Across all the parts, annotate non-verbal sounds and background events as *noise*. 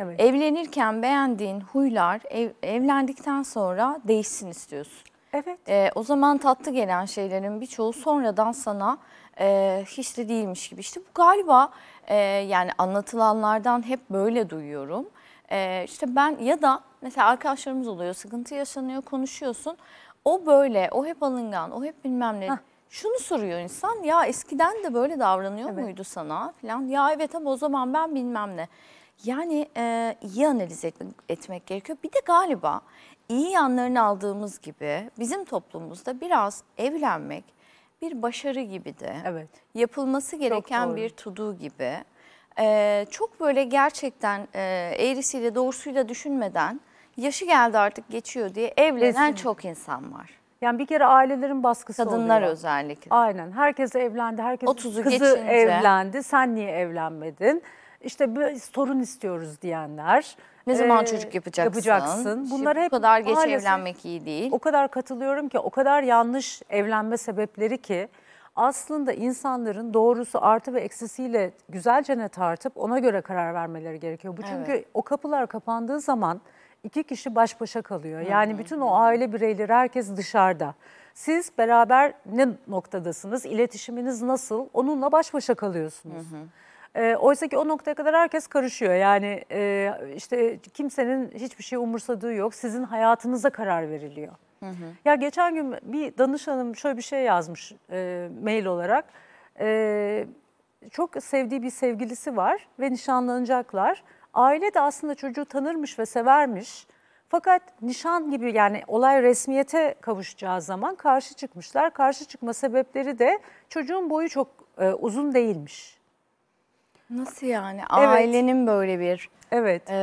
Evet. Evlenirken beğendiğin huylar ev, evlendikten sonra değişsin istiyorsun. Evet. Ee, o zaman tatlı gelen şeylerin birçoğu sonradan sana e, hiç de değilmiş gibi. İşte bu galiba e, yani anlatılanlardan hep böyle duyuyorum. E, işte ben ya da mesela arkadaşlarımız oluyor sıkıntı yaşanıyor konuşuyorsun. O böyle o hep alıngan o hep bilmem ne. Heh. Şunu soruyor insan ya eskiden de böyle davranıyor evet. muydu sana falan. Ya evet ama o zaman ben bilmem ne. Yani e, iyi analiz et, etmek gerekiyor. Bir de galiba iyi yanlarını aldığımız gibi bizim toplumumuzda biraz evlenmek bir başarı gibi de evet. yapılması gereken bir to gibi. E, çok böyle gerçekten e, eğrisiyle doğrusuyla düşünmeden yaşı geldi artık geçiyor diye evlenen Kesinlikle. çok insan var. Yani bir kere ailelerin baskısı Kadınlar oluyor. Kadınlar özellikle. Aynen. Herkes evlendi. Herkes kızı geçince. evlendi. Sen niye evlenmedin? işte böyle sorun istiyoruz diyenler. Ne zaman ee, çocuk yapacaksın? Yapacaksın. Bunlar hep bu kadar geç evlenmek iyi değil. O kadar katılıyorum ki o kadar yanlış evlenme sebepleri ki aslında insanların doğrusu artı ve eksisiyle güzelce ne tartıp ona göre karar vermeleri gerekiyor. Bu çünkü evet. o kapılar kapandığı zaman iki kişi baş başa kalıyor. Yani hı bütün o aile bireyleri herkes dışarıda. Siz beraber ne noktadasınız, iletişiminiz nasıl onunla baş başa kalıyorsunuz. Hı hı. E, Oysa ki o noktaya kadar herkes karışıyor. Yani e, işte kimsenin hiçbir şey umursadığı yok. Sizin hayatınıza karar veriliyor. Hı hı. Ya geçen gün bir danışanım şöyle bir şey yazmış e, mail olarak. E, çok sevdiği bir sevgilisi var ve nişanlanacaklar. Aile de aslında çocuğu tanırmış ve severmiş. Fakat nişan gibi yani olay resmiyete kavuşacağı zaman karşı çıkmışlar. Karşı çıkma sebepleri de çocuğun boyu çok e, uzun değilmiş. Nasıl yani? Ailenin böyle bir evet. e,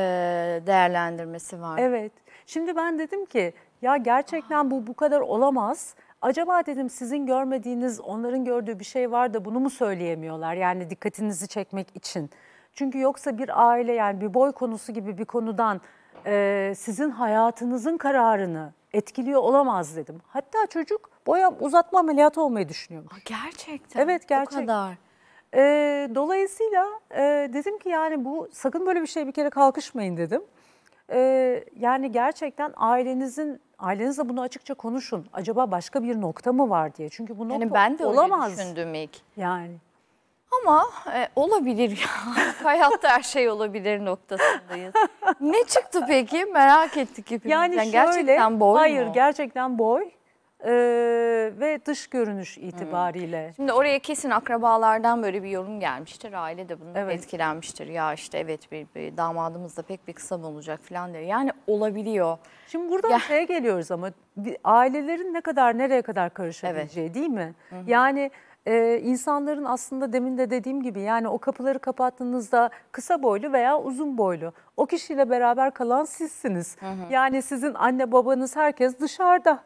değerlendirmesi var. Evet. Şimdi ben dedim ki ya gerçekten bu bu kadar olamaz. Acaba dedim sizin görmediğiniz, onların gördüğü bir şey var da bunu mu söyleyemiyorlar? Yani dikkatinizi çekmek için. Çünkü yoksa bir aile yani bir boy konusu gibi bir konudan e, sizin hayatınızın kararını etkiliyor olamaz dedim. Hatta çocuk boya uzatma ameliyatı olmayı düşünüyormuş. Gerçekten. Evet gerçek. O kadar. E, dolayısıyla e, dedim ki yani bu sakın böyle bir şey bir kere kalkışmayın dedim. E, yani gerçekten ailenizin ailenizle bunu açıkça konuşun. Acaba başka bir nokta mı var diye. Çünkü bu nokta yani ben de olamaz. öyle düşündüm ilk. Yani. Ama e, olabilir ya. *laughs* Hayatta her şey olabilir noktasındayız. ne çıktı peki? Merak ettik hepimiz. Yani, yani şöyle, gerçekten boy hayır, mu? Hayır gerçekten boy e, ve dış görünüş itibariyle. Şimdi oraya kesin akrabalardan böyle bir yorum gelmiştir. Aile de bundan evet. etkilenmiştir. Ya işte evet bir, bir damadımız da pek bir kısa mı olacak falan diye. Yani olabiliyor. Şimdi buradan ya. şeye geliyoruz ama ailelerin ne kadar nereye kadar karışabileceği evet. değil mi? Hı hı. Yani e, insanların aslında demin de dediğim gibi yani o kapıları kapattığınızda kısa boylu veya uzun boylu o kişiyle beraber kalan sizsiniz. Hı hı. Yani sizin anne babanız herkes dışarıda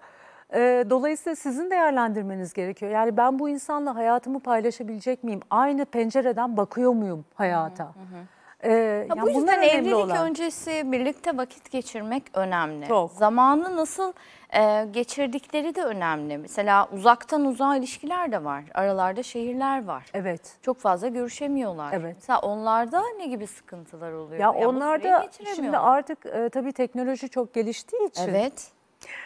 dolayısıyla sizin değerlendirmeniz gerekiyor. Yani ben bu insanla hayatımı paylaşabilecek miyim? Aynı pencereden bakıyor muyum hayata? Hı hı. Ee, ya yani bu yüzden evlilik olan. öncesi birlikte vakit geçirmek önemli. Çok. Zamanı nasıl e, geçirdikleri de önemli. Mesela uzaktan uzağa ilişkiler de var. Aralarda şehirler var. Evet. Çok fazla görüşemiyorlar. Evet. Mesela onlarda ne gibi sıkıntılar oluyor? Ya, ya onlarda şimdi artık e, tabii teknoloji çok geliştiği için. Evet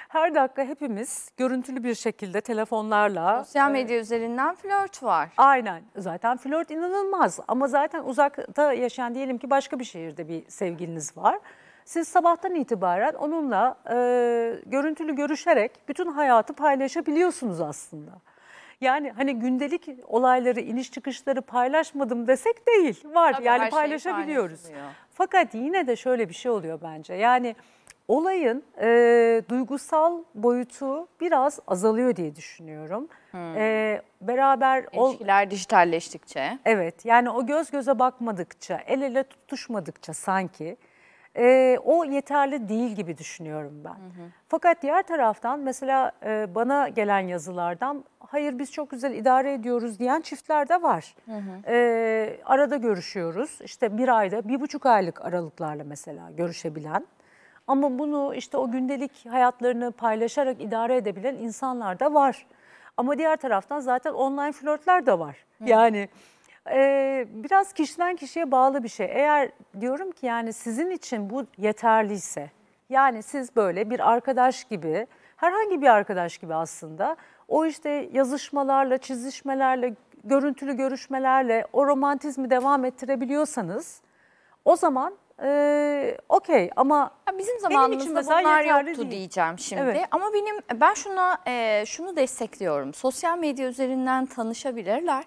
her dakika hepimiz görüntülü bir şekilde telefonlarla... Sosyal e, medya e, üzerinden flört var. Aynen. Zaten flört inanılmaz. Ama zaten uzakta yaşayan diyelim ki başka bir şehirde bir sevgiliniz var. Siz sabahtan itibaren onunla e, görüntülü görüşerek bütün hayatı paylaşabiliyorsunuz aslında. Yani hani gündelik olayları, iniş çıkışları paylaşmadım desek değil. Var Tabii yani paylaşabiliyoruz. Fakat yine de şöyle bir şey oluyor bence. Yani olayın e, duygusal boyutu biraz azalıyor diye düşünüyorum. Hmm. E, beraber ilişkiler ol... dijitalleştikçe. Evet yani o göz göze bakmadıkça, el ele tutuşmadıkça sanki e, o yeterli değil gibi düşünüyorum ben. Hı Fakat diğer taraftan mesela e, bana gelen yazılardan hayır biz çok güzel idare ediyoruz diyen çiftler de var. Hı hı. E, arada görüşüyoruz işte bir ayda bir buçuk aylık aralıklarla mesela görüşebilen. Ama bunu işte o gündelik hayatlarını paylaşarak idare edebilen insanlar da var. Ama diğer taraftan zaten online flörtler de var. Hı. Yani e, biraz kişiden kişiye bağlı bir şey. Eğer diyorum ki yani sizin için bu yeterliyse, yani siz böyle bir arkadaş gibi, herhangi bir arkadaş gibi aslında o işte yazışmalarla, çizişmelerle, görüntülü görüşmelerle o romantizmi devam ettirebiliyorsanız o zaman ee, Okey ama bizim zamanımızda için bunlar yoktu değil. diyeceğim şimdi. Evet. Ama benim ben şuna e, şunu destekliyorum. Sosyal medya üzerinden tanışabilirler.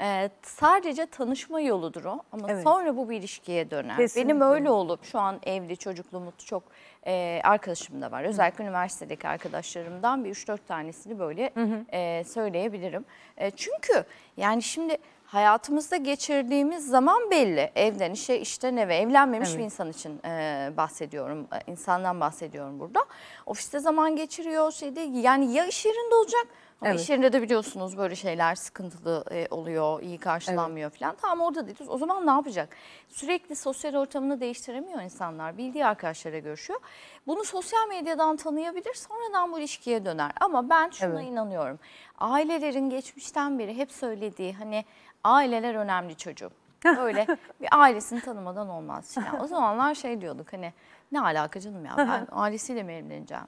E, sadece tanışma yoludur o ama evet. sonra bu bir ilişkiye döner. Kesinlikle. Benim öyle olup şu an evli, çocuklu, mutlu çok e, arkadaşım da var. Özellikle hı. üniversitedeki arkadaşlarımdan bir 3-4 tanesini böyle hı hı. E, söyleyebilirim. E, çünkü yani şimdi hayatımızda geçirdiğimiz zaman belli. Evden işe, işten eve. Evlenmemiş evet. bir insan için e, bahsediyorum. E, insandan bahsediyorum burada. Ofiste zaman geçiriyor. Şeyde, yani ya iş yerinde olacak ama evet. iş yerinde de biliyorsunuz böyle şeyler sıkıntılı e, oluyor, iyi karşılanmıyor evet. falan. Tamam orada değiliz. O zaman ne yapacak? Sürekli sosyal ortamını değiştiremiyor insanlar. Bildiği arkadaşlara görüşüyor. Bunu sosyal medyadan tanıyabilir, sonradan bu ilişkiye döner. Ama ben şuna evet. inanıyorum. Ailelerin geçmişten beri hep söylediği hani aileler önemli çocuğum. Öyle bir ailesini tanımadan olmaz. Yani o zamanlar şey diyorduk hani ne alaka canım ya ben ailesiyle mi evleneceğim?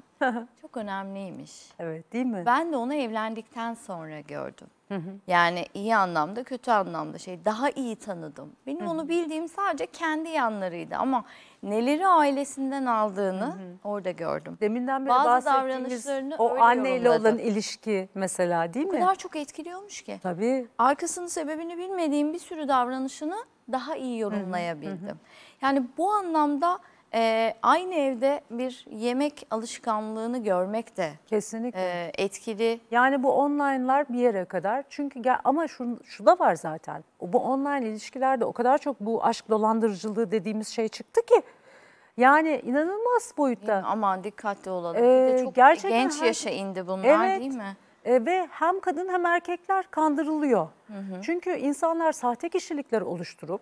Çok önemliymiş. Evet değil mi? Ben de onu evlendikten sonra gördüm. yani iyi anlamda kötü anlamda şey daha iyi tanıdım. Benim onu bildiğim sadece kendi yanlarıydı ama neleri ailesinden aldığını orada gördüm. Deminden beri Bazı bahsettiğimiz o anneyle olan ilişki mesela değil O mi? kadar çok etkiliyormuş ki. Tabii. Arkasının sebebini bilmediğim bir sürü davranışını daha iyi yorumlayabildim. Yani bu anlamda e, aynı evde bir yemek alışkanlığını görmek de Kesinlikle. e, etkili. Yani bu online'lar bir yere kadar. Çünkü gel ama şu, şu da var zaten. Bu online ilişkilerde o kadar çok bu aşk dolandırıcılığı dediğimiz şey çıktı ki. Yani inanılmaz boyutta. Aman dikkatli olalım. Bir de ee, çok gerçekten genç her- yaşa indi bunlar Evet. değil mi? E, ve hem kadın hem erkekler kandırılıyor. Çünkü insanlar sahte kişilikler oluşturup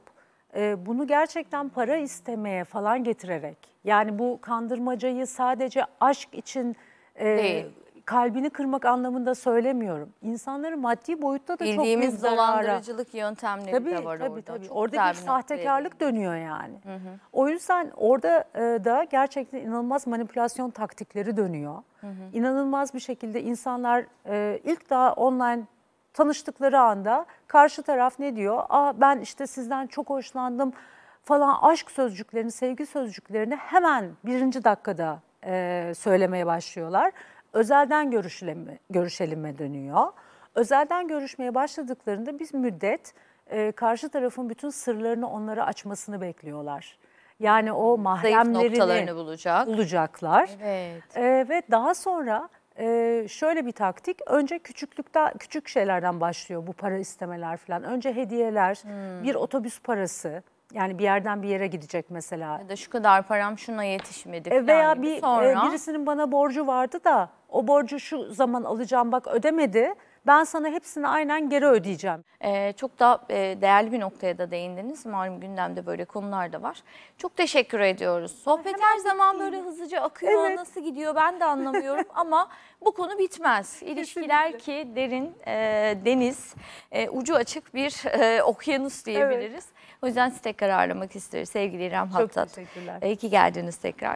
e, bunu gerçekten para istemeye falan getirerek yani bu kandırmacayı sadece aşk için e, kalbini kırmak anlamında söylemiyorum. İnsanları maddi boyutta da Bildiğimiz çok büyük dolandırıcılık yöntemleri tabii, de var tabii, orada. Tabii. orada bir sahtekarlık dönüyor yani. Hı hı. O yüzden orada e, da gerçekten inanılmaz manipülasyon taktikleri dönüyor. Hı hı. İnanılmaz bir şekilde insanlar e, ilk daha online tanıştıkları anda karşı taraf ne diyor? Aa ah, ben işte sizden çok hoşlandım falan aşk sözcüklerini, sevgi sözcüklerini hemen birinci dakikada e, söylemeye başlıyorlar. Özelden görüşelim görüşelime dönüyor. Özelden görüşmeye başladıklarında biz müddet e, karşı tarafın bütün sırlarını onlara açmasını bekliyorlar. Yani o mahremlerini bulacak. bulacaklar. Evet. E, ve daha sonra e, şöyle bir taktik. Önce küçüklükte küçük şeylerden başlıyor bu para istemeler falan. Önce hediyeler, hmm. bir otobüs parası. Yani bir yerden bir yere gidecek mesela. Ya da şu kadar param şuna yetişmedi. E, veya gibi. bir e, Sonra... e, birisinin bana borcu vardı da o borcu şu zaman alacağım bak ödemedi ben sana hepsini aynen geri ödeyeceğim. Ee, çok da e, değerli bir noktaya da değindiniz. Malum gündemde böyle konular da var. Çok teşekkür ediyoruz. Sohbet her zaman böyle hızlıca akıyor. Evet. Nasıl gidiyor ben de anlamıyorum *laughs* ama bu konu bitmez. İlişkiler ki derin, e, deniz, e, ucu açık bir e, okyanus diyebiliriz. Evet. O yüzden sizi tekrar ağırlamak isteriz. Sevgili İrem Hattat. Çok teşekkürler. İyi ki geldiniz tekrar.